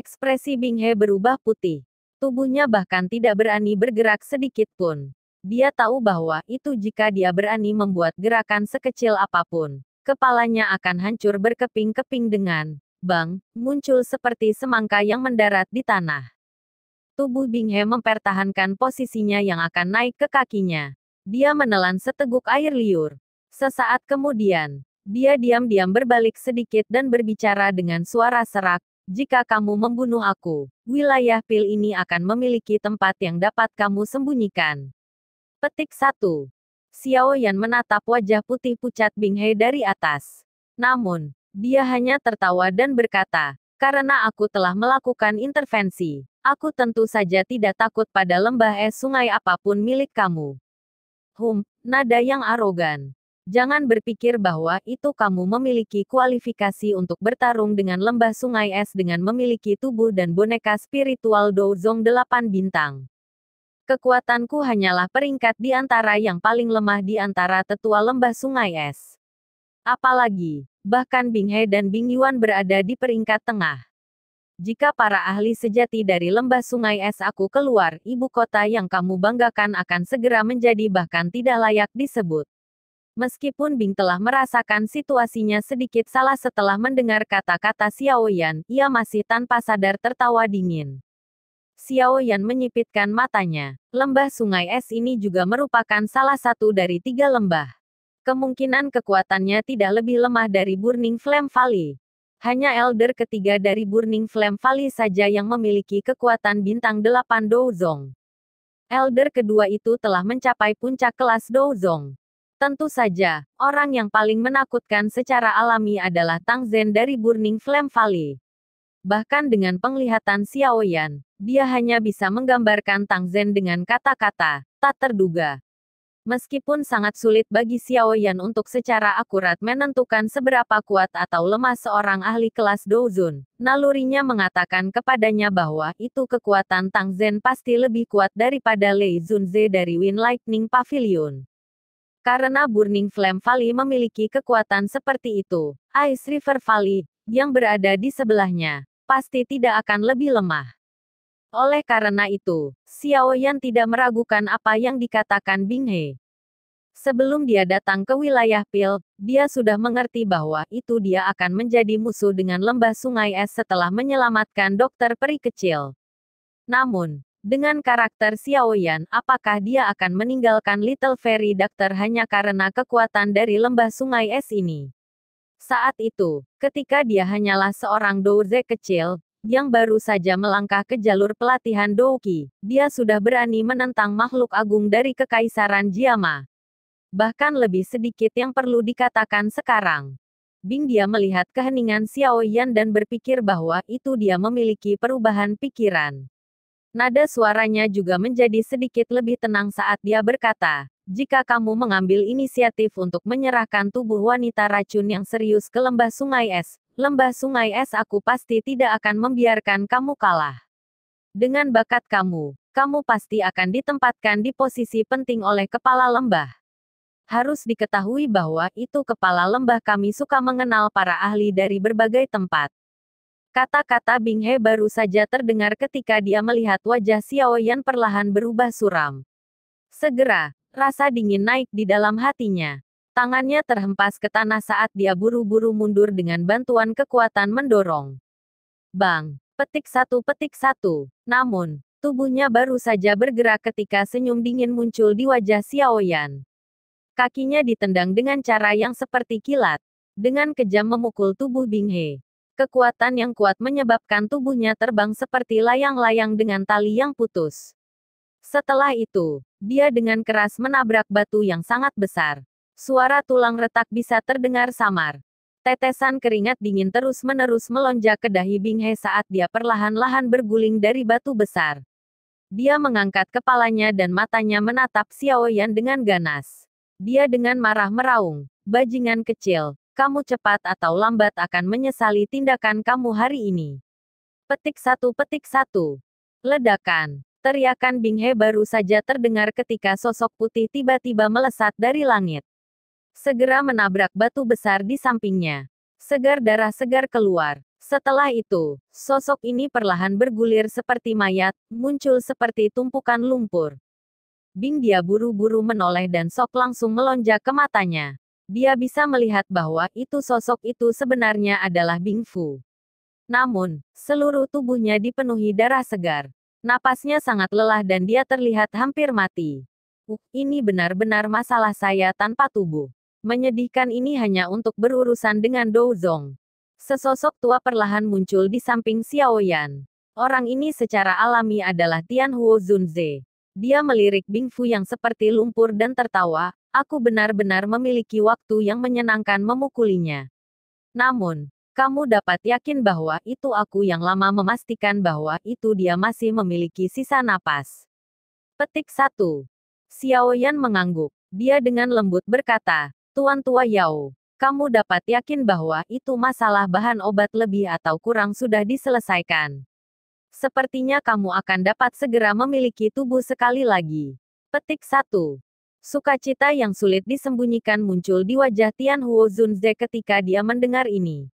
Ekspresi Binghe berubah putih. Tubuhnya bahkan tidak berani bergerak sedikit pun. Dia tahu bahwa itu jika dia berani membuat gerakan sekecil apapun, kepalanya akan hancur berkeping-keping dengan bang muncul seperti semangka yang mendarat di tanah. Tubuh Binghe mempertahankan posisinya yang akan naik ke kakinya. Dia menelan seteguk air liur. Sesaat kemudian, dia diam-diam berbalik sedikit dan berbicara dengan suara serak, jika kamu membunuh aku, wilayah pil ini akan memiliki tempat yang dapat kamu sembunyikan. Petik 1. Xiao Yan menatap wajah putih pucat Bing He dari atas. Namun, dia hanya tertawa dan berkata, karena aku telah melakukan intervensi, aku tentu saja tidak takut pada lembah es sungai apapun milik kamu. Hum, nada yang arogan. Jangan berpikir bahwa itu kamu memiliki kualifikasi untuk bertarung dengan lembah sungai es dengan memiliki tubuh dan boneka spiritual Douzong 8 bintang. Kekuatanku hanyalah peringkat di antara yang paling lemah di antara tetua lembah sungai es. Apalagi, bahkan Bing He dan Bing Yuan berada di peringkat tengah jika para ahli sejati dari lembah sungai es aku keluar, ibu kota yang kamu banggakan akan segera menjadi bahkan tidak layak disebut. Meskipun Bing telah merasakan situasinya sedikit salah setelah mendengar kata-kata Xiao Yan, ia masih tanpa sadar tertawa dingin. Xiao Yan menyipitkan matanya. Lembah sungai es ini juga merupakan salah satu dari tiga lembah. Kemungkinan kekuatannya tidak lebih lemah dari Burning Flame Valley. Hanya Elder ketiga dari Burning Flame Valley saja yang memiliki kekuatan bintang delapan Douzong. Elder kedua itu telah mencapai puncak kelas Douzong. Tentu saja, orang yang paling menakutkan secara alami adalah Tang Zhen dari Burning Flame Valley. Bahkan dengan penglihatan Xiao Yan, dia hanya bisa menggambarkan Tang Zhen dengan kata-kata, tak terduga. Meskipun sangat sulit bagi Xiao Yan untuk secara akurat menentukan seberapa kuat atau lemah seorang ahli kelas Douzun, nalurinya mengatakan kepadanya bahwa itu kekuatan Tang Zhen pasti lebih kuat daripada Lei Zunze dari Wind Lightning Pavilion. Karena Burning Flame Valley memiliki kekuatan seperti itu, Ice River Valley, yang berada di sebelahnya, pasti tidak akan lebih lemah. Oleh karena itu, Xiao Yan tidak meragukan apa yang dikatakan Bing He. Sebelum dia datang ke wilayah Pil, dia sudah mengerti bahwa itu dia akan menjadi musuh dengan lembah sungai es setelah menyelamatkan dokter peri kecil. Namun, dengan karakter Xiao Yan, apakah dia akan meninggalkan Little Fairy Doctor hanya karena kekuatan dari lembah sungai es ini? Saat itu, ketika dia hanyalah seorang douze kecil, yang baru saja melangkah ke jalur pelatihan Douki, dia sudah berani menentang makhluk agung dari Kekaisaran Jiama. Bahkan lebih sedikit yang perlu dikatakan sekarang. Bing dia melihat keheningan Xiao Yan dan berpikir bahwa itu dia memiliki perubahan pikiran. Nada suaranya juga menjadi sedikit lebih tenang saat dia berkata, jika kamu mengambil inisiatif untuk menyerahkan tubuh wanita racun yang serius ke lembah sungai es, lembah sungai es aku pasti tidak akan membiarkan kamu kalah. Dengan bakat kamu, kamu pasti akan ditempatkan di posisi penting oleh kepala lembah. Harus diketahui bahwa itu kepala lembah kami suka mengenal para ahli dari berbagai tempat. Kata-kata Bing He baru saja terdengar ketika dia melihat wajah Xiao Yan perlahan berubah suram. Segera, rasa dingin naik di dalam hatinya. Tangannya terhempas ke tanah saat dia buru-buru mundur dengan bantuan kekuatan mendorong. Bang, petik satu petik satu. Namun, tubuhnya baru saja bergerak ketika senyum dingin muncul di wajah Xiao Yan. Kakinya ditendang dengan cara yang seperti kilat. Dengan kejam memukul tubuh Bing He. Kekuatan yang kuat menyebabkan tubuhnya terbang seperti layang-layang dengan tali yang putus. Setelah itu, dia dengan keras menabrak batu yang sangat besar. Suara tulang retak bisa terdengar samar. Tetesan keringat dingin terus-menerus melonjak ke dahi He saat dia perlahan-lahan berguling dari batu besar. Dia mengangkat kepalanya dan matanya menatap Xiao Yan dengan ganas. Dia dengan marah meraung. Bajingan kecil, kamu cepat atau lambat akan menyesali tindakan kamu hari ini. Petik satu petik satu. Ledakan. Teriakan Binghe baru saja terdengar ketika sosok putih tiba-tiba melesat dari langit. Segera menabrak batu besar di sampingnya. Segar darah segar keluar. Setelah itu, sosok ini perlahan bergulir seperti mayat, muncul seperti tumpukan lumpur. Bing dia buru-buru menoleh dan sok langsung melonjak ke matanya. Dia bisa melihat bahwa itu sosok itu sebenarnya adalah Bing Fu. Namun, seluruh tubuhnya dipenuhi darah segar. Napasnya sangat lelah dan dia terlihat hampir mati. Uh, ini benar-benar masalah saya tanpa tubuh. Menyedihkan ini hanya untuk berurusan dengan Douzong. Sesosok tua perlahan muncul di samping Xiao Yan. Orang ini secara alami adalah Tian Huo Zunze. Dia melirik Bing Fu yang seperti lumpur dan tertawa, Aku benar-benar memiliki waktu yang menyenangkan memukulinya. Namun, kamu dapat yakin bahwa itu aku yang lama memastikan bahwa itu dia masih memiliki sisa napas. Petik 1. Yan mengangguk. Dia dengan lembut berkata, Tuan Tua Yao, kamu dapat yakin bahwa itu masalah bahan obat lebih atau kurang sudah diselesaikan. Sepertinya kamu akan dapat segera memiliki tubuh sekali lagi. Petik 1. Sukacita yang sulit disembunyikan muncul di wajah Tian Huo Zunze ketika dia mendengar ini.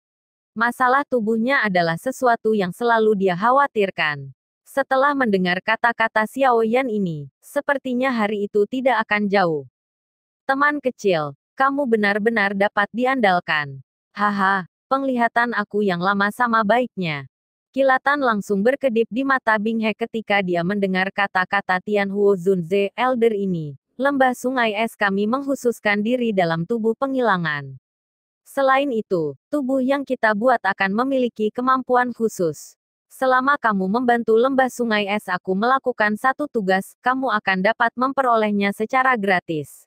Masalah tubuhnya adalah sesuatu yang selalu dia khawatirkan. Setelah mendengar kata-kata Xiao Yan ini, sepertinya hari itu tidak akan jauh. Teman kecil, kamu benar-benar dapat diandalkan. Haha, penglihatan aku yang lama sama baiknya. Kilatan langsung berkedip di mata Bing He ketika dia mendengar kata-kata Tian Huo Zunze Elder ini lembah sungai es kami menghususkan diri dalam tubuh penghilangan. Selain itu, tubuh yang kita buat akan memiliki kemampuan khusus. Selama kamu membantu lembah sungai es aku melakukan satu tugas, kamu akan dapat memperolehnya secara gratis.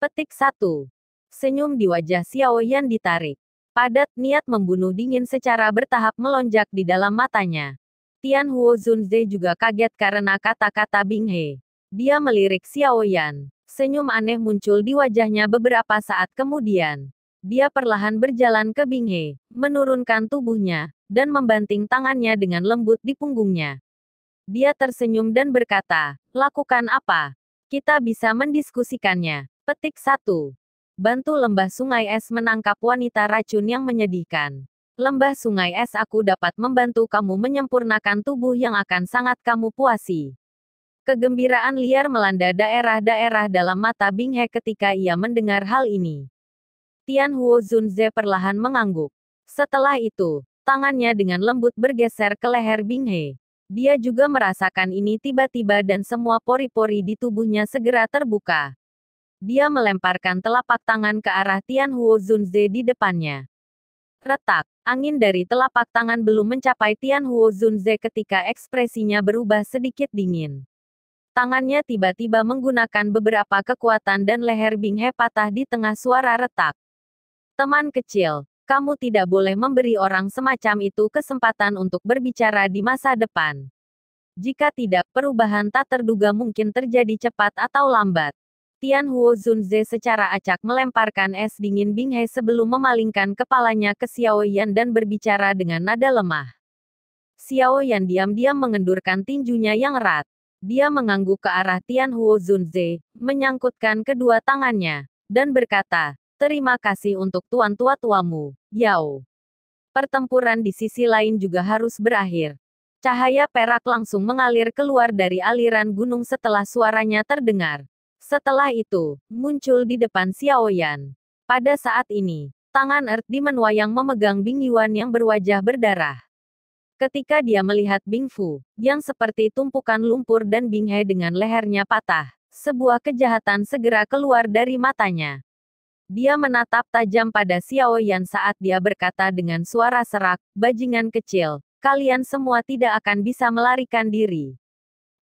Petik 1. Senyum di wajah Xiao Yan ditarik. Padat niat membunuh dingin secara bertahap melonjak di dalam matanya. Tian Huo Zunze juga kaget karena kata-kata Bing He. Dia melirik Xiao Yan. Senyum aneh muncul di wajahnya beberapa saat kemudian. Dia perlahan berjalan ke Binghe, menurunkan tubuhnya, dan membanting tangannya dengan lembut di punggungnya. Dia tersenyum dan berkata, lakukan apa? Kita bisa mendiskusikannya. Petik 1. Bantu lembah sungai es menangkap wanita racun yang menyedihkan. Lembah sungai es aku dapat membantu kamu menyempurnakan tubuh yang akan sangat kamu puasi. Kegembiraan liar melanda daerah-daerah dalam mata Bing He ketika ia mendengar hal ini. Tian Huo Zunze perlahan mengangguk. Setelah itu, tangannya dengan lembut bergeser ke leher Bing He. Dia juga merasakan ini tiba-tiba dan semua pori-pori di tubuhnya segera terbuka. Dia melemparkan telapak tangan ke arah Tian Huo Zunze di depannya. Retak, angin dari telapak tangan belum mencapai Tian Huo Zunze ketika ekspresinya berubah sedikit dingin tangannya tiba-tiba menggunakan beberapa kekuatan dan leher Binghe patah di tengah suara retak. Teman kecil, kamu tidak boleh memberi orang semacam itu kesempatan untuk berbicara di masa depan. Jika tidak, perubahan tak terduga mungkin terjadi cepat atau lambat. Tian Huo Zunze secara acak melemparkan es dingin Binghe sebelum memalingkan kepalanya ke Xiao Yan dan berbicara dengan nada lemah. Xiao Yan diam-diam mengendurkan tinjunya yang erat. Dia mengangguk ke arah Tian Huo Zunze, menyangkutkan kedua tangannya, dan berkata, Terima kasih untuk tuan tua tuamu, Yao. Pertempuran di sisi lain juga harus berakhir. Cahaya perak langsung mengalir keluar dari aliran gunung setelah suaranya terdengar. Setelah itu, muncul di depan Xiao Yan. Pada saat ini, tangan Earth Demon Wayang memegang Bing Yuan yang berwajah berdarah. Ketika dia melihat Bing Fu, yang seperti tumpukan lumpur dan Bing He dengan lehernya patah, sebuah kejahatan segera keluar dari matanya. Dia menatap tajam pada Xiao Yan saat dia berkata dengan suara serak, bajingan kecil, kalian semua tidak akan bisa melarikan diri.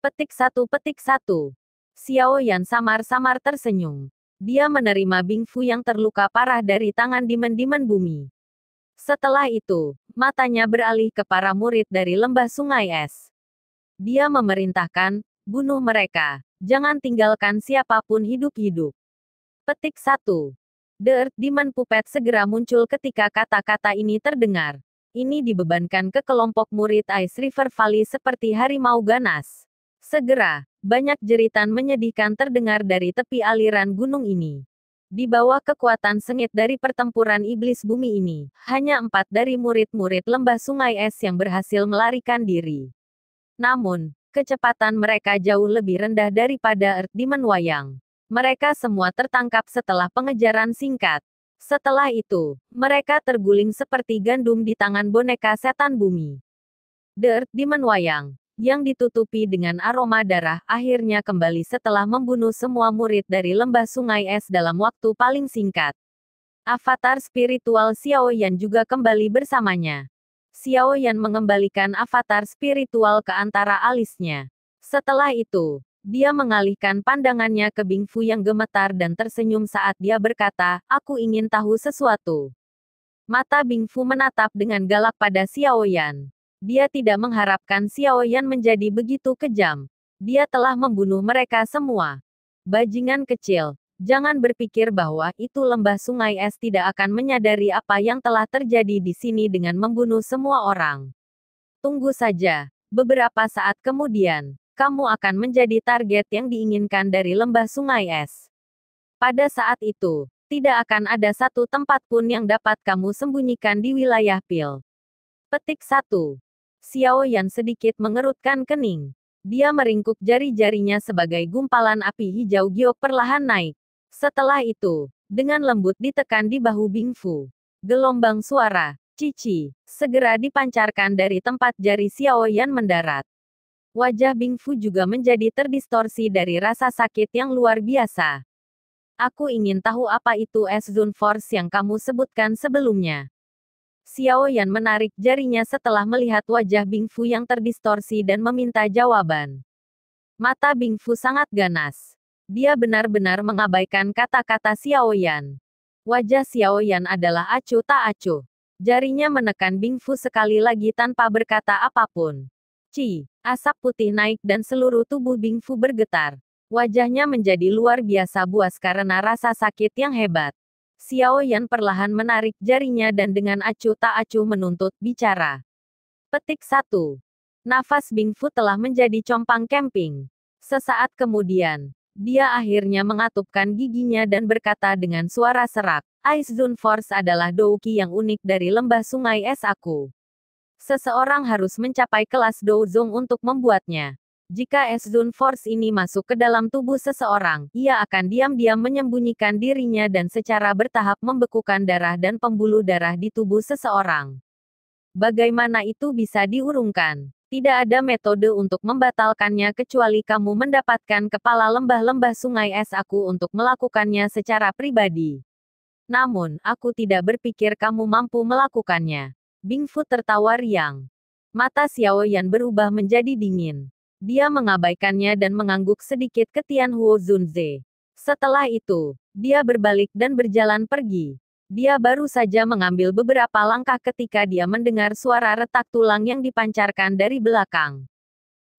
Petik satu petik satu. Xiao Yan samar-samar tersenyum. Dia menerima Bing Fu yang terluka parah dari tangan dimen-dimen bumi. Setelah itu, matanya beralih ke para murid dari lembah sungai es. Dia memerintahkan, bunuh mereka, jangan tinggalkan siapapun hidup-hidup. Petik 1. The Earth Demon Puppet segera muncul ketika kata-kata ini terdengar. Ini dibebankan ke kelompok murid Ice River Valley seperti harimau ganas. Segera, banyak jeritan menyedihkan terdengar dari tepi aliran gunung ini. Di bawah kekuatan sengit dari pertempuran iblis bumi ini, hanya empat dari murid-murid lembah sungai es yang berhasil melarikan diri. Namun, kecepatan mereka jauh lebih rendah daripada Earth Demon Wayang. Mereka semua tertangkap setelah pengejaran singkat. Setelah itu, mereka terguling seperti gandum di tangan boneka setan bumi. The Earth Demon Wayang, yang ditutupi dengan aroma darah, akhirnya kembali setelah membunuh semua murid dari lembah sungai es dalam waktu paling singkat. Avatar spiritual Xiao Yan juga kembali bersamanya. Xiao Yan mengembalikan avatar spiritual ke antara alisnya. Setelah itu, dia mengalihkan pandangannya ke Bing Fu yang gemetar dan tersenyum saat dia berkata, "Aku ingin tahu sesuatu." Mata Bing Fu menatap dengan galak pada Xiao Yan. Dia tidak mengharapkan Xiao Yan menjadi begitu kejam. Dia telah membunuh mereka semua. Bajingan kecil, jangan berpikir bahwa itu lembah sungai es tidak akan menyadari apa yang telah terjadi di sini dengan membunuh semua orang. Tunggu saja, beberapa saat kemudian, kamu akan menjadi target yang diinginkan dari lembah sungai es. Pada saat itu, tidak akan ada satu tempat pun yang dapat kamu sembunyikan di wilayah pil. Petik 1. Xiao Yan sedikit mengerutkan kening. Dia meringkuk jari-jarinya sebagai gumpalan api hijau giok perlahan naik. Setelah itu, dengan lembut ditekan di bahu Bing Fu. Gelombang suara, cici, segera dipancarkan dari tempat jari Xiao Yan mendarat. Wajah Bing Fu juga menjadi terdistorsi dari rasa sakit yang luar biasa. Aku ingin tahu apa itu S Zone Force yang kamu sebutkan sebelumnya. Xiao Yan menarik jarinya setelah melihat wajah Bing Fu yang terdistorsi dan meminta jawaban. Mata Bing Fu sangat ganas. Dia benar-benar mengabaikan kata-kata Xiao Yan. Wajah Xiao Yan adalah acu tak acu. Jarinya menekan Bing Fu sekali lagi tanpa berkata apapun. Ci, asap putih naik dan seluruh tubuh Bing Fu bergetar. Wajahnya menjadi luar biasa buas karena rasa sakit yang hebat. Xiao Yan perlahan menarik jarinya dan dengan acuh tak acuh menuntut bicara. Petik satu. Nafas Bing Fu telah menjadi compang camping. Sesaat kemudian, dia akhirnya mengatupkan giginya dan berkata dengan suara serak, Ice Zone Force adalah douki yang unik dari lembah sungai es aku. Seseorang harus mencapai kelas douzong untuk membuatnya. Jika S-Zone Force ini masuk ke dalam tubuh seseorang, ia akan diam-diam menyembunyikan dirinya dan secara bertahap membekukan darah dan pembuluh darah di tubuh seseorang. Bagaimana itu bisa diurungkan? Tidak ada metode untuk membatalkannya kecuali kamu mendapatkan kepala lembah-lembah sungai es aku untuk melakukannya secara pribadi. Namun, aku tidak berpikir kamu mampu melakukannya. Bingfu tertawa riang. Mata Xiao Yan berubah menjadi dingin. Dia mengabaikannya dan mengangguk sedikit ke Tian Huo Zunze. Setelah itu, dia berbalik dan berjalan pergi. Dia baru saja mengambil beberapa langkah ketika dia mendengar suara retak tulang yang dipancarkan dari belakang.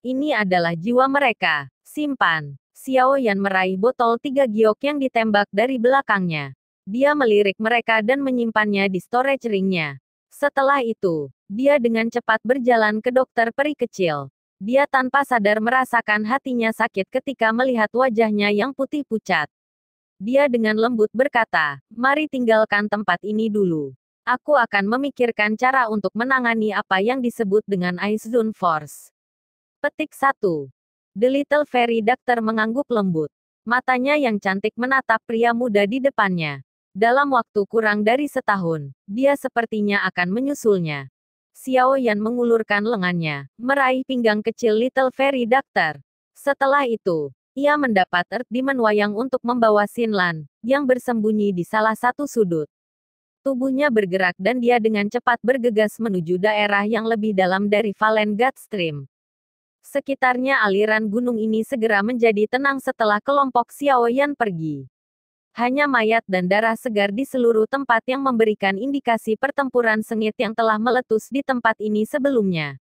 Ini adalah jiwa mereka. Simpan. Xiao Yan meraih botol tiga giok yang ditembak dari belakangnya. Dia melirik mereka dan menyimpannya di storage ringnya. Setelah itu, dia dengan cepat berjalan ke dokter peri kecil. Dia tanpa sadar merasakan hatinya sakit ketika melihat wajahnya yang putih pucat. Dia dengan lembut berkata, "Mari tinggalkan tempat ini dulu. Aku akan memikirkan cara untuk menangani apa yang disebut dengan Ice Zone Force." Petik 1. The Little Fairy Doctor mengangguk lembut. Matanya yang cantik menatap pria muda di depannya. Dalam waktu kurang dari setahun, dia sepertinya akan menyusulnya. Xiao Yan mengulurkan lengannya, meraih pinggang kecil Little Fairy Doctor. Setelah itu, ia mendapat Earth Demon Wayang untuk membawa Sinlan, yang bersembunyi di salah satu sudut. Tubuhnya bergerak dan dia dengan cepat bergegas menuju daerah yang lebih dalam dari Valen Stream. Sekitarnya aliran gunung ini segera menjadi tenang setelah kelompok Xiao Yan pergi. Hanya mayat dan darah segar di seluruh tempat yang memberikan indikasi pertempuran sengit yang telah meletus di tempat ini sebelumnya.